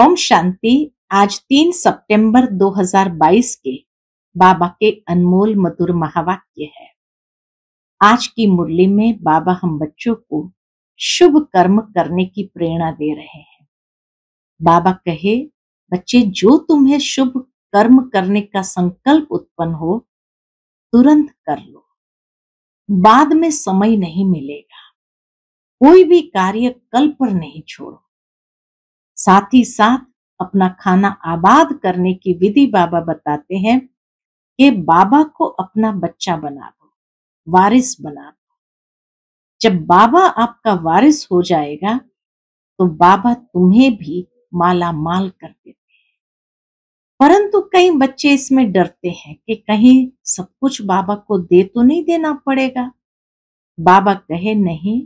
ओम शांति आज तीन सितंबर 2022 के बाबा के अनमोल मधुर महावाक्य है आज की मुरली में बाबा हम बच्चों को शुभ कर्म करने की प्रेरणा दे रहे हैं बाबा कहे बच्चे जो तुम्हें शुभ कर्म करने का संकल्प उत्पन्न हो तुरंत कर लो बाद में समय नहीं मिलेगा कोई भी कार्य कल पर नहीं छोड़ो साथ ही साथ अपना खाना आबाद करने की विधि बाबा बताते हैं कि बाबा को अपना बच्चा बना दो वारिस बना दो जब बाबा आपका वारिस हो जाएगा तो बाबा तुम्हें भी माला माल कर देते हैं परंतु कई बच्चे इसमें डरते हैं कि कहीं सब कुछ बाबा को दे तो नहीं देना पड़ेगा बाबा कहे नहीं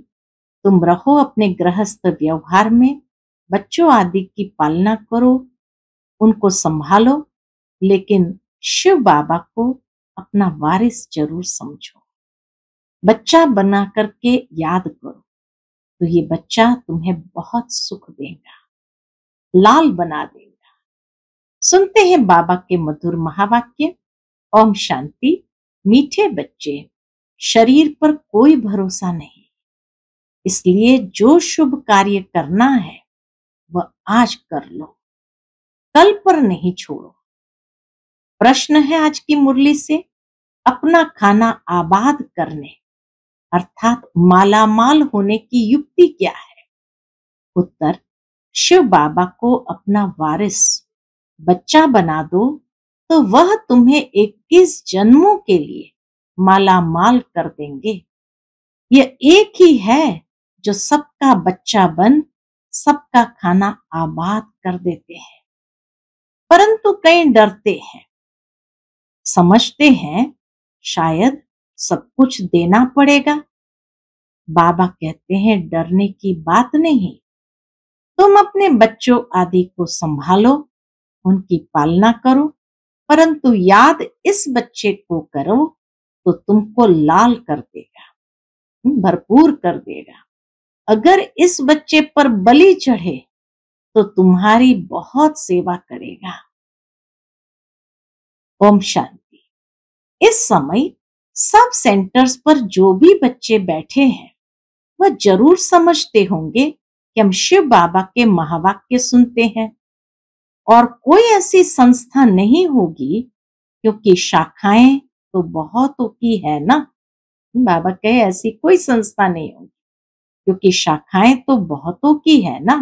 तुम रहो अपने गृहस्थ व्यवहार में बच्चों आदि की पालना करो उनको संभालो लेकिन शिव बाबा को अपना वारिस जरूर समझो बच्चा बना करके याद करो तो ये बच्चा तुम्हें बहुत सुख देगा लाल बना देगा सुनते हैं बाबा के मधुर महावाक्य ओम शांति मीठे बच्चे शरीर पर कोई भरोसा नहीं इसलिए जो शुभ कार्य करना है वह आज कर लो कल पर नहीं छोड़ो प्रश्न है आज की मुरली से अपना खाना आबाद करने अर्थात मालामाल होने की युक्ति क्या है उत्तर शिव बाबा को अपना वारिस बच्चा बना दो तो वह तुम्हें इक्कीस जन्मों के लिए मालामाल कर देंगे यह एक ही है जो सबका बच्चा बन सबका खाना आबाद कर देते हैं परंतु कई डरते हैं समझते हैं शायद सब कुछ देना पड़ेगा बाबा कहते हैं डरने की बात नहीं तुम अपने बच्चों आदि को संभालो उनकी पालना करो परंतु याद इस बच्चे को करो तो तुमको लाल कर देगा भरपूर कर देगा अगर इस बच्चे पर बलि चढ़े तो तुम्हारी बहुत सेवा करेगा ओम शांति इस समय सब सेंटर्स पर जो भी बच्चे बैठे हैं वह जरूर समझते होंगे कि हम शिव बाबा के महावाक्य सुनते हैं और कोई ऐसी संस्था नहीं होगी क्योंकि शाखाएं तो बहुतों की है ना बाबा कहे ऐसी कोई संस्था नहीं होगी क्योंकि शाखाएं तो बहुतों की है ना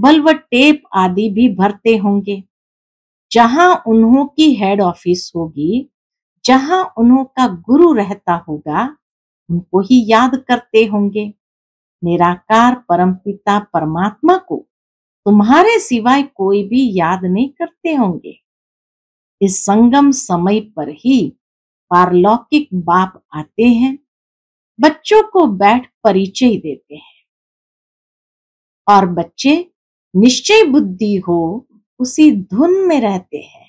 बल व टेप आदि भी भरते होंगे जहां उन्हों की हेड ऑफिस होगी जहां उन्हों का गुरु रहता होगा उनको ही याद करते होंगे निराकार परमपिता परमात्मा को तुम्हारे सिवाय कोई भी याद नहीं करते होंगे इस संगम समय पर ही पारलौकिक बाप आते हैं बच्चों को बैठ परिचय देते हैं और बच्चे निश्चय बुद्धि हो उसी धुन में रहते हैं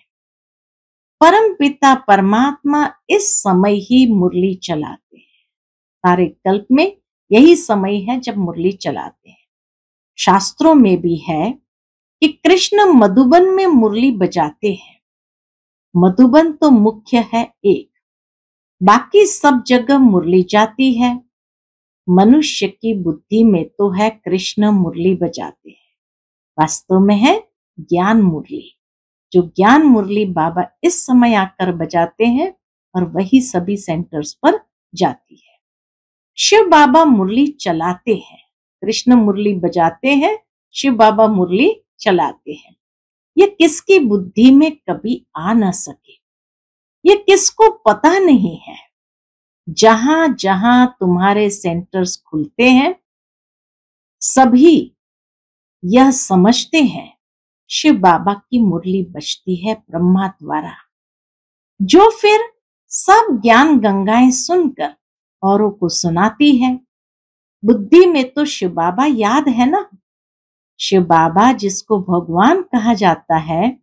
परम पिता परमात्मा इस समय ही मुरली चलाते हैं सारे कल्प में यही समय है जब मुरली चलाते हैं शास्त्रों में भी है कि कृष्ण मधुबन में मुरली बजाते हैं मधुबन तो मुख्य है एक बाकी सब जगह मुरली जाती है मनुष्य की बुद्धि में तो है कृष्ण मुरली बजाते हैं वास्तव में है ज्ञान मुरली जो ज्ञान मुरली बाबा इस समय आकर बजाते हैं और वही सभी सेंटर्स पर जाती है शिव बाबा मुरली चलाते हैं कृष्ण मुरली बजाते हैं शिव बाबा मुरली चलाते हैं ये किसकी बुद्धि में कभी आ ना सके ये किसको पता नहीं है जहां जहां तुम्हारे सेंटर्स खुलते हैं सभी यह समझते हैं शिव बाबा की मुरली बचती है ब्रह्मा द्वारा जो फिर सब ज्ञान गंगाएं सुनकर औरों को सुनाती है बुद्धि में तो शिव बाबा याद है ना शिव बाबा जिसको भगवान कहा जाता है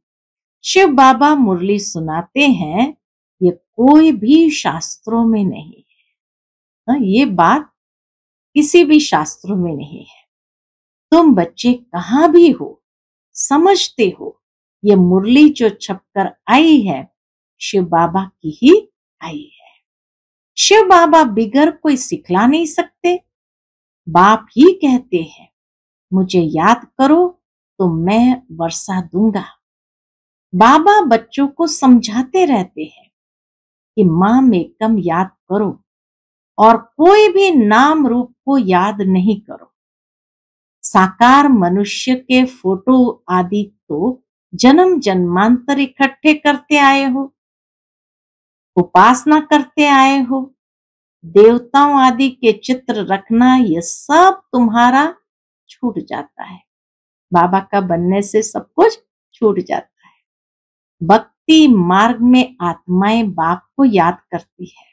शिव बाबा मुरली सुनाते हैं कोई भी शास्त्रों में नहीं है हाँ, ये बात किसी भी शास्त्रों में नहीं है तुम बच्चे कहाँ भी हो समझते हो ये मुरली जो छपकर आई है शिव बाबा की ही आई है शिव बाबा बिगर कोई सिखला नहीं सकते बाप ही कहते हैं मुझे याद करो तो मैं वर्षा दूंगा बाबा बच्चों को समझाते रहते हैं कि मां में कम याद करो और कोई भी नाम रूप को याद नहीं करो साकार मनुष्य के फोटो आदि तो जन्म जन्मांतर इकट्ठे करते आए हो उपासना करते आए हो देवताओं आदि के चित्र रखना ये सब तुम्हारा छूट जाता है बाबा का बनने से सब कुछ छूट जाता है भक्त भक्ति मार्ग में आत्माएं बाप को याद करती है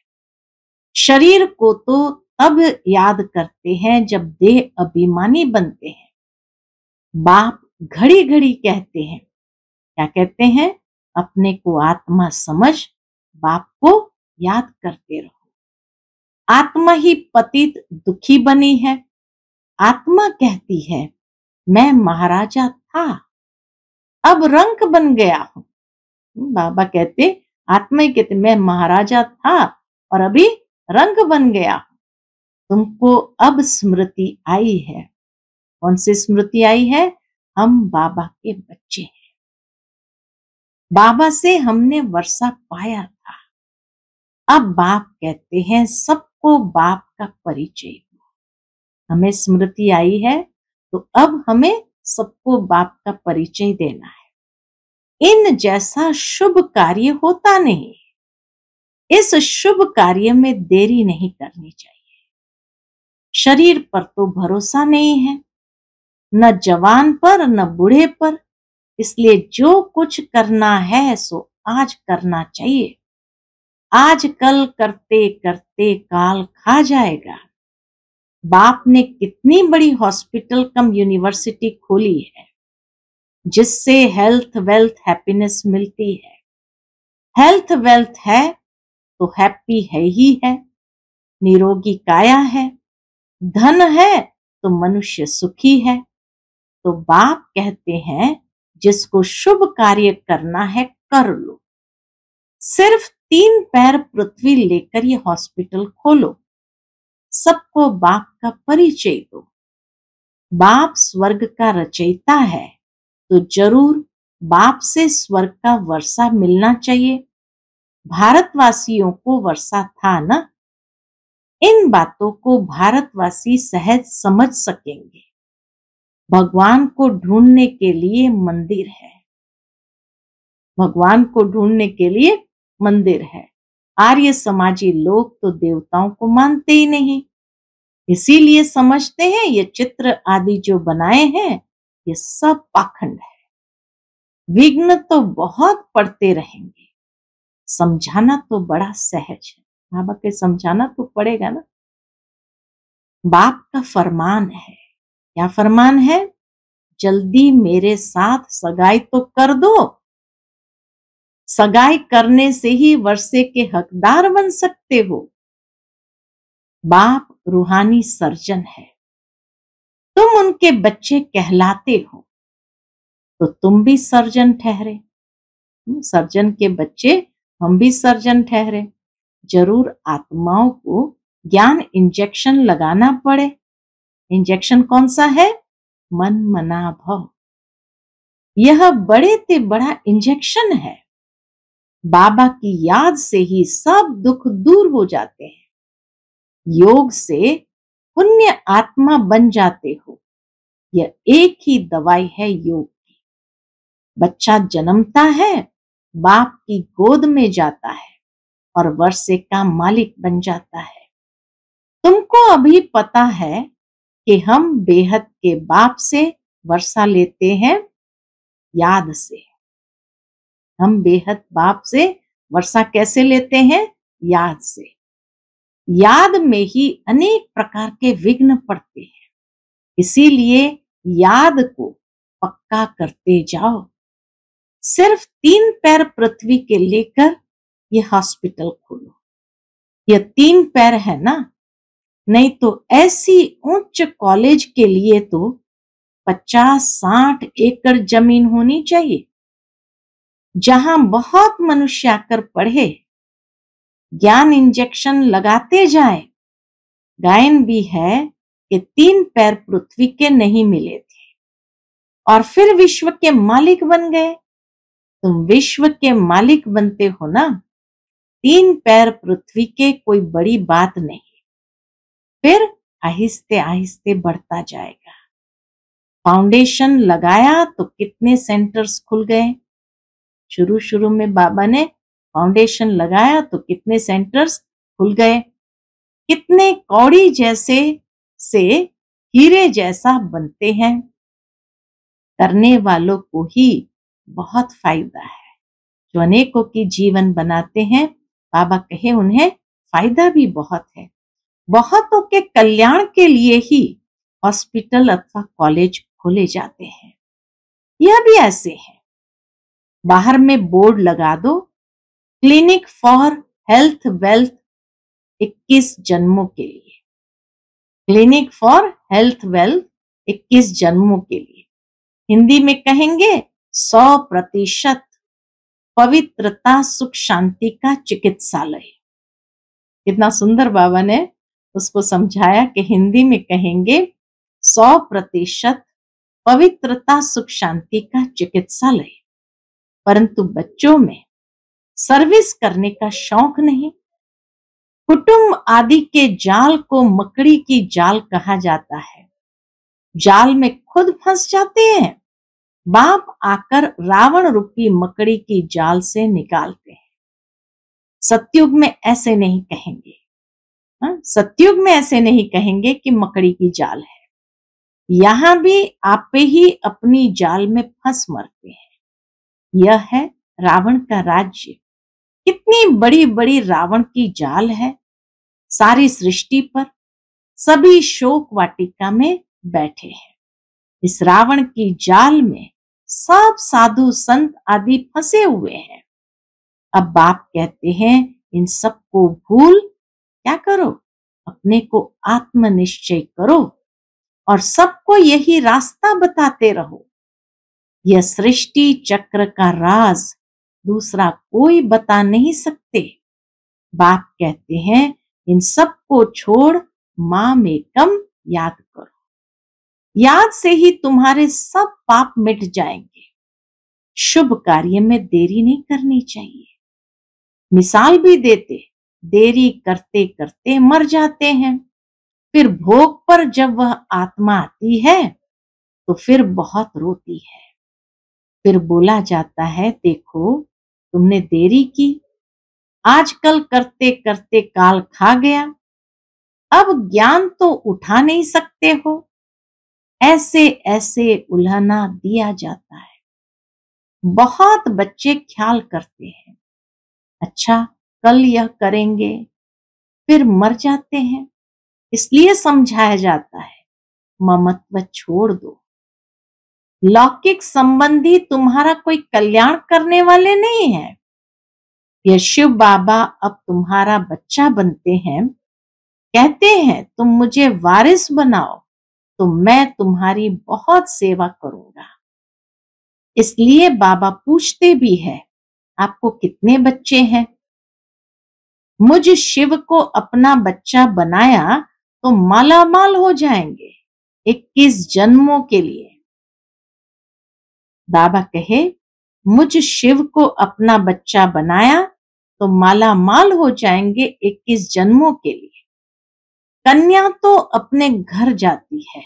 शरीर को तो तब याद करते हैं जब देह अभिमानी बनते हैं बाप घड़ी घड़ी कहते हैं क्या कहते हैं अपने को आत्मा समझ बाप को याद करते रहो आत्मा ही पतित दुखी बनी है आत्मा कहती है मैं महाराजा था अब रंक बन गया हूं बाबा कहते आत्मा ही कहते तो मैं महाराजा था और अभी रंग बन गया तुमको अब स्मृति आई है कौन सी स्मृति आई है हम बाबा के बच्चे हैं बाबा से हमने वर्षा पाया था अब बाप कहते हैं सबको बाप का परिचय हमें स्मृति आई है तो अब हमें सबको बाप का परिचय देना है इन जैसा शुभ कार्य होता नहीं इस शुभ कार्य में देरी नहीं करनी चाहिए शरीर पर तो भरोसा नहीं है न जवान पर न बूढ़े पर इसलिए जो कुछ करना है सो आज करना चाहिए आज कल करते करते काल खा जाएगा बाप ने कितनी बड़ी हॉस्पिटल कम यूनिवर्सिटी खोली है जिससे हेल्थ वेल्थ हैप्पीनेस मिलती है हेल्थ वेल्थ है तो हैप्पी है ही है निरोगी काया है धन है तो मनुष्य सुखी है तो बाप कहते हैं जिसको शुभ कार्य करना है कर लो सिर्फ तीन पैर पृथ्वी लेकर ये हॉस्पिटल खोलो सबको बाप का परिचय दो बाप स्वर्ग का रचयिता है तो जरूर बाप से स्वर्ग का वर्षा मिलना चाहिए भारतवासियों को वर्षा था ना इन बातों को भारतवासी सहज समझ सकेंगे भगवान को ढूंढने के लिए मंदिर है भगवान को ढूंढने के लिए मंदिर है आर्य समाजी लोग तो देवताओं को मानते ही नहीं इसीलिए समझते हैं ये चित्र आदि जो बनाए हैं ये सब पाखंड है विघ्न तो बहुत पड़ते रहेंगे समझाना तो बड़ा सहज है बाबा के समझाना तो पड़ेगा ना बाप का फरमान है क्या फरमान है जल्दी मेरे साथ सगाई तो कर दो सगाई करने से ही वर्षे के हकदार बन सकते हो बाप रूहानी सर्जन है तुम उनके बच्चे कहलाते हो तो तुम भी सर्जन ठहरे हम्म, सर्जन के बच्चे हम भी सर्जन ठहरे जरूर आत्माओं को ज्ञान इंजेक्शन लगाना पड़े इंजेक्शन कौन सा है मन मना भव यह बड़े ते बड़ा इंजेक्शन है बाबा की याद से ही सब दुख दूर हो जाते हैं योग से पुण्य आत्मा बन जाते हो यह एक ही दवाई है योग की बच्चा जन्मता है बाप की गोद में जाता है और वर्षे का मालिक बन जाता है तुमको अभी पता है कि हम बेहद के बाप से वर्षा लेते हैं याद से हम बेहद बाप से वर्षा कैसे लेते हैं याद से याद में ही अनेक प्रकार के विघ्न पड़ते हैं इसीलिए याद को पक्का करते जाओ सिर्फ तीन पैर पृथ्वी के लेकर ये हॉस्पिटल खोलो ये तीन पैर है ना नहीं तो ऐसी उच्च कॉलेज के लिए तो पचास साठ एकड़ जमीन होनी चाहिए जहां बहुत मनुष्य आकर पढ़े ज्ञान इंजेक्शन लगाते जाएं। गायन भी है कि तीन पैर पृथ्वी के नहीं मिले थे और फिर विश्व के मालिक बन गए तुम विश्व के मालिक बनते हो ना तीन पैर पृथ्वी के कोई बड़ी बात नहीं फिर आहिस्ते आहिस्ते बढ़ता जाएगा फाउंडेशन लगाया तो कितने सेंटर्स खुल गए शुरू शुरू में बाबा ने फाउंडेशन लगाया तो कितने सेंटर्स खुल गए कितने कौड़ी जैसे से हीरे जैसा बनते हैं करने वालों को ही बहुत फायदा है जो अनेकों की जीवन बनाते हैं बाबा कहे उन्हें फायदा भी बहुत है बहुतों के कल्याण के लिए ही हॉस्पिटल अथवा कॉलेज खोले जाते हैं यह भी ऐसे है बाहर में बोर्ड लगा दो क्लिनिक फॉर हेल्थ वेल्थ 21 जन्मों के लिए क्लिनिक फॉर हेल्थ वेल्थ 21 जन्मों के लिए हिंदी में कहेंगे 100 प्रतिशत पवित्रता सुख शांति का चिकित्सालय कितना सुंदर बाबा ने उसको समझाया कि हिंदी में कहेंगे 100 प्रतिशत पवित्रता सुख शांति का चिकित्सालय परंतु बच्चों में सर्विस करने का शौक नहीं कुटुंब आदि के जाल को मकड़ी की जाल कहा जाता है जाल में खुद फंस जाते हैं बाप आकर रावण रूपी मकड़ी की जाल से निकालते हैं सत्युग में ऐसे नहीं कहेंगे हा? सत्युग में ऐसे नहीं कहेंगे कि मकड़ी की जाल है यहां भी आप ही अपनी जाल में फंस मरते हैं यह है रावण का राज्य कितनी बड़ी बड़ी रावण की जाल है सारी सृष्टि पर सभी शोक वाटिका में बैठे हैं इस रावण की जाल में सब साधु संत आदि फंसे हुए हैं अब बाप कहते हैं इन सबको भूल क्या करो अपने को आत्मनिश्चय करो और सबको यही रास्ता बताते रहो यह सृष्टि चक्र का राज दूसरा कोई बता नहीं सकते बाप कहते हैं इन सब को छोड़ माँ में कम याद करो याद से ही तुम्हारे सब पाप मिट जाएंगे शुभ कार्य में देरी नहीं करनी चाहिए मिसाल भी देते देरी करते करते मर जाते हैं फिर भोग पर जब वह आत्मा आती है तो फिर बहुत रोती है फिर बोला जाता है देखो तुमने देरी की आजकल करते करते काल खा गया अब ज्ञान तो उठा नहीं सकते हो ऐसे ऐसे उल्हना दिया जाता है बहुत बच्चे ख्याल करते हैं अच्छा कल यह करेंगे फिर मर जाते हैं इसलिए समझाया जाता है ममत्व छोड़ दो लौकिक संबंधी तुम्हारा कोई कल्याण करने वाले नहीं है ये शिव बाबा अब तुम्हारा बच्चा बनते हैं कहते हैं तुम मुझे वारिस बनाओ तो मैं तुम्हारी बहुत सेवा करूंगा इसलिए बाबा पूछते भी है आपको कितने बच्चे हैं मुझ शिव को अपना बच्चा बनाया तो मालामाल हो जाएंगे इक्कीस जन्मों के लिए बाबा कहे मुझ शिव को अपना बच्चा बनाया तो माला माल हो जाएंगे 21 जन्मों के लिए कन्या तो अपने घर जाती है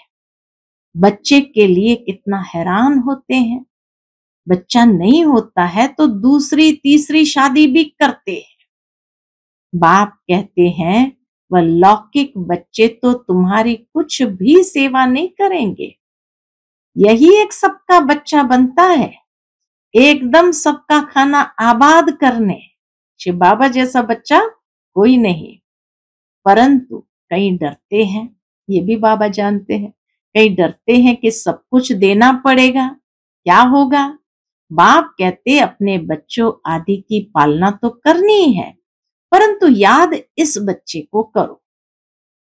बच्चे के लिए कितना हैरान होते हैं बच्चा नहीं होता है तो दूसरी तीसरी शादी भी करते हैं बाप कहते हैं वह लौकिक बच्चे तो तुम्हारी कुछ भी सेवा नहीं करेंगे यही एक सबका बच्चा बनता है एकदम सबका खाना आबाद करने शिव बाबा जैसा बच्चा कोई नहीं परंतु कहीं डरते हैं ये भी बाबा जानते हैं कहीं डरते हैं कि सब कुछ देना पड़ेगा क्या होगा बाप कहते अपने बच्चों आदि की पालना तो करनी है परंतु याद इस बच्चे को करो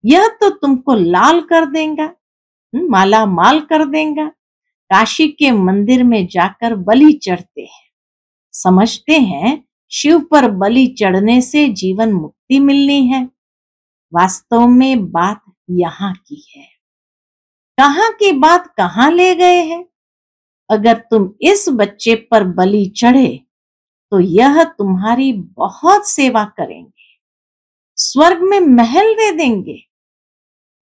यह तो तुमको लाल कर देगा माला माल कर देगा काशी के मंदिर में जाकर बलि चढ़ते हैं समझते हैं शिव पर बलि चढ़ने से जीवन मुक्ति मिलनी है वास्तव में बात यहाँ की है कहाँ की बात कहाँ ले गए हैं अगर तुम इस बच्चे पर बलि चढ़े तो यह तुम्हारी बहुत सेवा करेंगे स्वर्ग में महल दे देंगे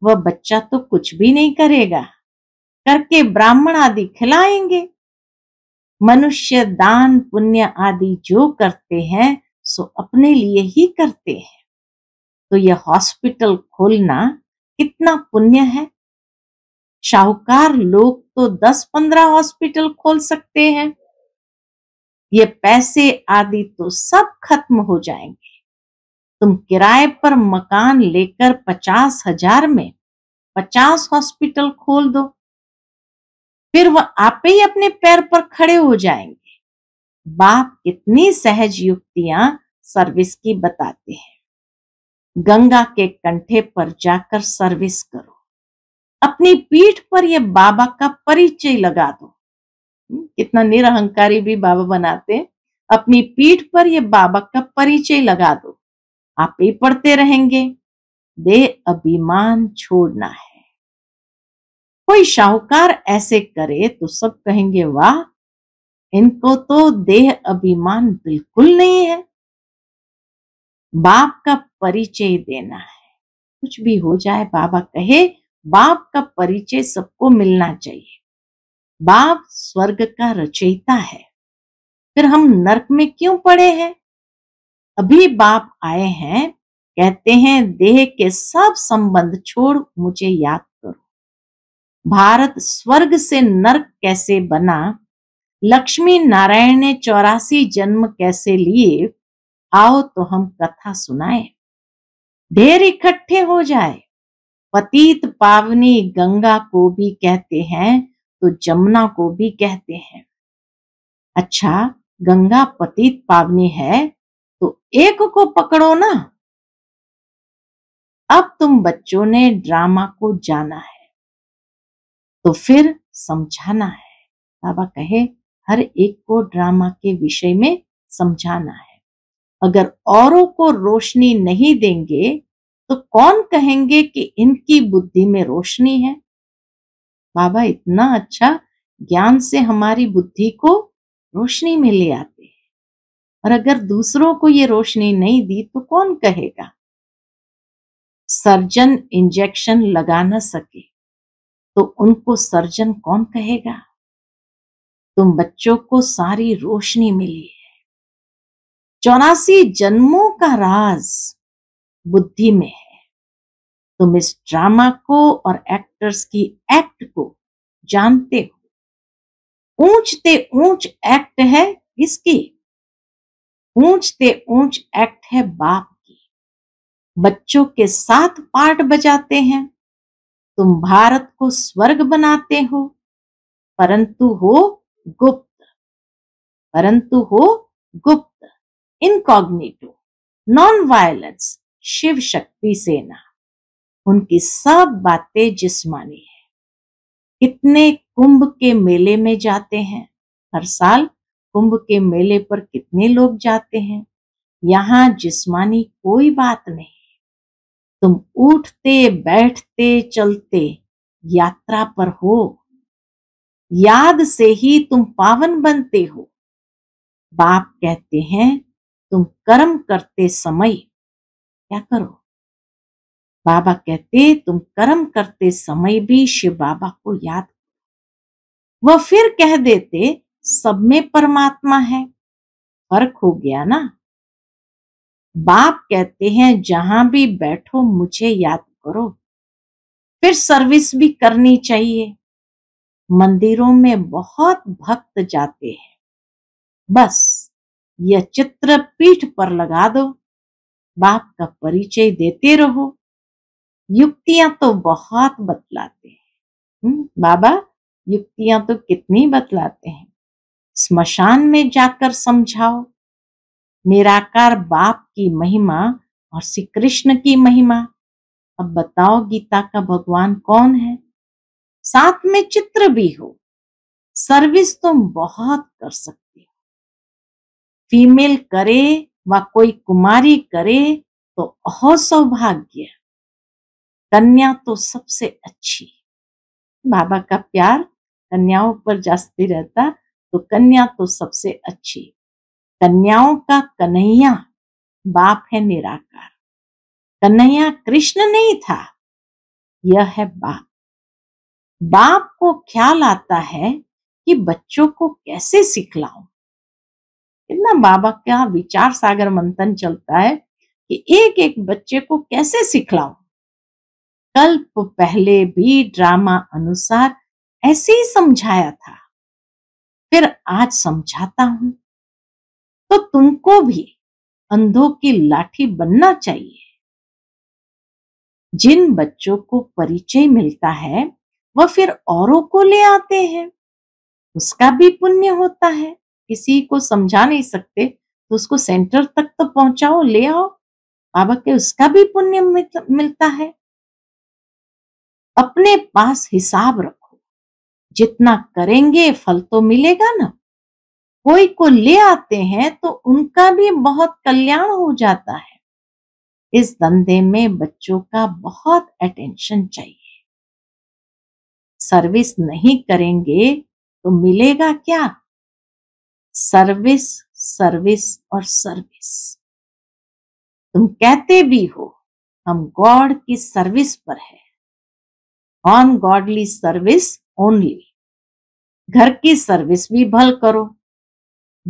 वह बच्चा तो कुछ भी नहीं करेगा करके ब्राह्मण आदि खिलाएंगे मनुष्य दान पुण्य आदि जो करते हैं सो अपने लिए ही करते हैं तो यह हॉस्पिटल खोलना कितना पुण्य है शाहूकार लोग तो दस पंद्रह हॉस्पिटल खोल सकते हैं ये पैसे आदि तो सब खत्म हो जाएंगे तुम किराए पर मकान लेकर पचास हजार में पचास हॉस्पिटल खोल दो फिर वह आपे ही अपने पैर पर खड़े हो जाएंगे बाप कितनी सहज युक्तियां सर्विस की बताते हैं गंगा के कंठे पर जाकर सर्विस करो अपनी पीठ पर यह बाबा का परिचय लगा दो हम्म, कितना निरहंकारी भी बाबा बनाते अपनी पीठ पर यह बाबा का परिचय लगा दो आप ही पढ़ते रहेंगे दे अभिमान छोड़ना है कोई शाहूकार ऐसे करे तो सब कहेंगे वाह इनको तो देह अभिमान बिल्कुल नहीं है बाप का परिचय देना है कुछ भी हो जाए बाबा कहे बाप का परिचय सबको मिलना चाहिए बाप स्वर्ग का रचयिता है फिर हम नरक में क्यों पड़े हैं अभी बाप आए हैं कहते हैं देह के सब संबंध छोड़ मुझे याद भारत स्वर्ग से नर्क कैसे बना लक्ष्मी नारायण ने चौरासी जन्म कैसे लिए आओ तो हम कथा सुनाए ढेर इकट्ठे हो जाए पतित पावनी गंगा को भी कहते हैं तो जमुना को भी कहते हैं अच्छा गंगा पतित पावनी है तो एक को पकड़ो ना अब तुम बच्चों ने ड्रामा को जाना है तो फिर समझाना है बाबा कहे हर एक को ड्रामा के विषय में समझाना है अगर औरों को रोशनी नहीं देंगे तो कौन कहेंगे कि इनकी बुद्धि में रोशनी है बाबा इतना अच्छा ज्ञान से हमारी बुद्धि को रोशनी में ले आते हैं और अगर दूसरों को ये रोशनी नहीं दी तो कौन कहेगा सर्जन इंजेक्शन लगा ना सके तो उनको सर्जन कौन कहेगा तुम बच्चों को सारी रोशनी मिली है चौरासी जन्मों का राज बुद्धि में है तुम इस ड्रामा को और एक्टर्स की एक्ट को जानते हो ऊंच ऊंच एक्ट है किसकी ऊंच ऊंच एक्ट है बाप की बच्चों के साथ पार्ट बजाते हैं तुम भारत को स्वर्ग बनाते हो परंतु हो गुप्त परंतु हो गुप्त इनकॉग्निटो नॉन वायलेंस शिव शक्ति सेना उनकी सब बातें जिस्मानी है कितने कुंभ के मेले में जाते हैं हर साल कुंभ के मेले पर कितने लोग जाते हैं यहां जिस्मानी कोई बात नहीं तुम उठते बैठते चलते यात्रा पर हो याद से ही तुम पावन बनते हो बाप कहते हैं तुम कर्म करते समय क्या करो बाबा कहते तुम कर्म करते समय भी शिव बाबा को याद वह फिर कह देते सब में परमात्मा है फर्क हो गया ना बाप कहते हैं जहां भी बैठो मुझे याद करो फिर सर्विस भी करनी चाहिए मंदिरों में बहुत भक्त जाते हैं बस यह चित्र पीठ पर लगा दो बाप का परिचय देते रहो युक्तियां तो बहुत बतलाते हैं हम्म, बाबा युक्तियां तो कितनी बतलाते हैं स्मशान में जाकर समझाओ निराकार बाप की महिमा और श्री कृष्ण की महिमा अब बताओ गीता का भगवान कौन है साथ में चित्र भी हो सर्विस तुम बहुत कर सकते हो फीमेल करे व कोई कुमारी करे तो अहो सौभाग्य कन्या तो सबसे अच्छी बाबा का प्यार कन्याओं पर जास्ती रहता तो कन्या तो सबसे अच्छी कन्याओं का कन्हैया बाप है निराकार कन्हैया कृष्ण नहीं था यह है बाप बाप को ख्याल आता है कि बच्चों को कैसे सिखलाऊं इतना बाबा का विचार सागर मंथन चलता है कि एक एक बच्चे को कैसे सिखलाऊं कल्प पहले भी ड्रामा अनुसार ऐसे ही समझाया था फिर आज समझाता हूं तो तुमको भी अंधों की लाठी बनना चाहिए जिन बच्चों को परिचय मिलता है वह फिर औरों को ले आते हैं उसका भी पुण्य होता है किसी को समझा नहीं सकते तो उसको सेंटर तक तो पहुंचाओ ले आओ बाबा के उसका भी पुण्य मिलता है अपने पास हिसाब रखो जितना करेंगे फल तो मिलेगा ना कोई को ले आते हैं तो उनका भी बहुत कल्याण हो जाता है इस धंधे में बच्चों का बहुत अटेंशन चाहिए सर्विस नहीं करेंगे तो मिलेगा क्या सर्विस सर्विस और सर्विस तुम कहते भी हो हम गॉड की सर्विस पर है ऑन गॉडली सर्विस ओनली घर की सर्विस भी भल करो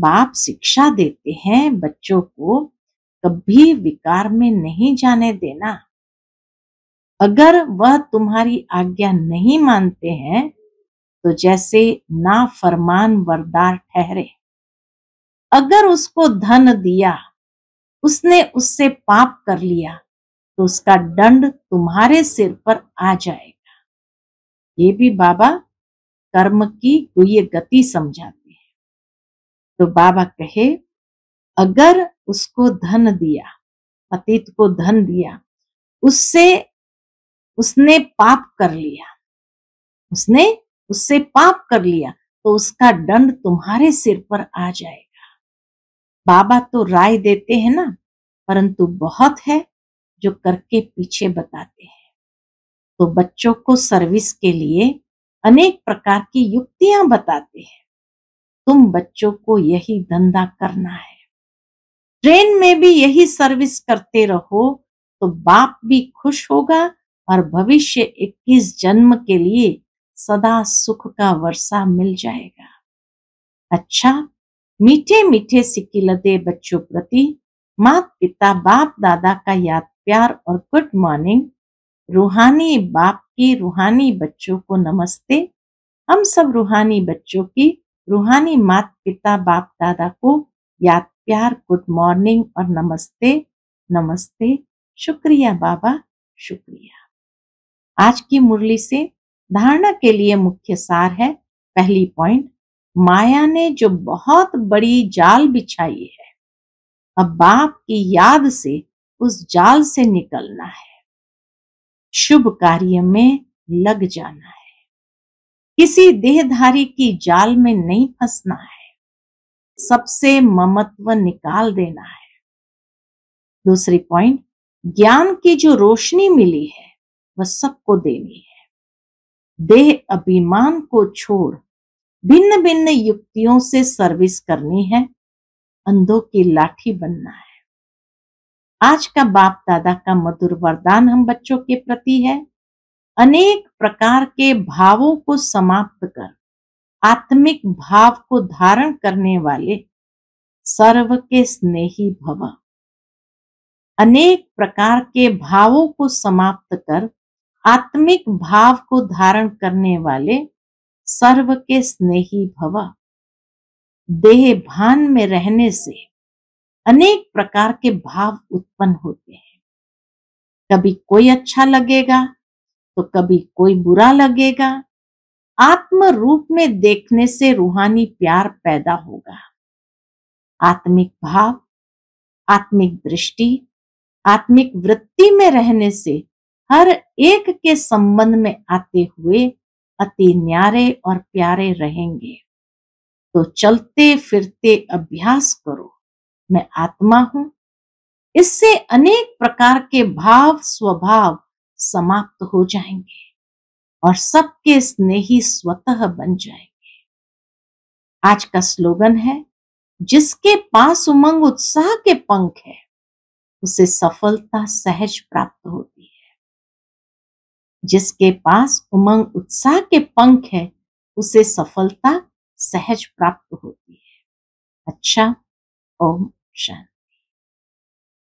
बाप शिक्षा देते हैं बच्चों को कभी विकार में नहीं जाने देना अगर वह तुम्हारी आज्ञा नहीं मानते हैं तो जैसे ना फरमान वरदार ठहरे अगर उसको धन दिया उसने उससे पाप कर लिया तो उसका दंड तुम्हारे सिर पर आ जाएगा ये भी बाबा कर्म की गुह गति समझाते तो बाबा कहे अगर उसको धन दिया पतित को धन दिया उससे उसने पाप कर लिया उसने उससे पाप कर लिया तो उसका दंड तुम्हारे सिर पर आ जाएगा बाबा तो राय देते हैं ना परंतु बहुत है जो करके पीछे बताते हैं तो बच्चों को सर्विस के लिए अनेक प्रकार की युक्तियां बताते हैं तुम बच्चों को यही धंधा करना है ट्रेन में भी यही सर्विस करते रहो तो बाप भी खुश होगा और भविष्य 21 जन्म के लिए सदा सुख का वर्षा मिल जाएगा अच्छा मीठे मीठे सिक्किलते बच्चों प्रति मात पिता बाप दादा का याद प्यार और गुड मॉर्निंग रूहानी बाप की रूहानी बच्चों को नमस्ते हम सब रूहानी बच्चों की रूहानी मात पिता बाप दादा को याद प्यार गुड मॉर्निंग और नमस्ते नमस्ते शुक्रिया बाबा शुक्रिया आज की मुरली से धारणा के लिए मुख्य सार है पहली पॉइंट माया ने जो बहुत बड़ी जाल बिछाई है अब बाप की याद से उस जाल से निकलना है शुभ कार्य में लग जाना है किसी देहधारी की जाल में नहीं फंसना है सबसे ममत्व निकाल देना है दूसरी पॉइंट ज्ञान की जो रोशनी मिली है वह सबको देनी है देह अभिमान को छोड़ भिन्न भिन्न युक्तियों से सर्विस करनी है अंधों की लाठी बनना है आज का बाप दादा का मधुर वरदान हम बच्चों के प्रति है अनेक प्रकार के भावों को समाप्त कर आत्मिक भाव को धारण करने वाले सर्व के स्नेही भव अनेक प्रकार के भावों को समाप्त कर आत्मिक भाव को धारण करने वाले सर्व के स्नेही भव देह भान में रहने से अनेक प्रकार के भाव उत्पन्न होते हैं कभी कोई अच्छा लगेगा तो कभी कोई बुरा लगेगा आत्म रूप में देखने से रूहानी प्यार पैदा होगा आत्मिक भाव आत्मिक दृष्टि आत्मिक वृत्ति में रहने से हर एक के संबंध में आते हुए अति न्यारे और प्यारे रहेंगे तो चलते फिरते अभ्यास करो मैं आत्मा हूं इससे अनेक प्रकार के भाव स्वभाव समाप्त हो जाएंगे और सबके स्नेही स्वतः बन जाएंगे आज का स्लोगन है जिसके पास उमंग उत्साह के पंख है उसे सफलता सहज प्राप्त होती है जिसके पास उमंग उत्साह के पंख है उसे सफलता सहज प्राप्त होती है अच्छा ओम शांति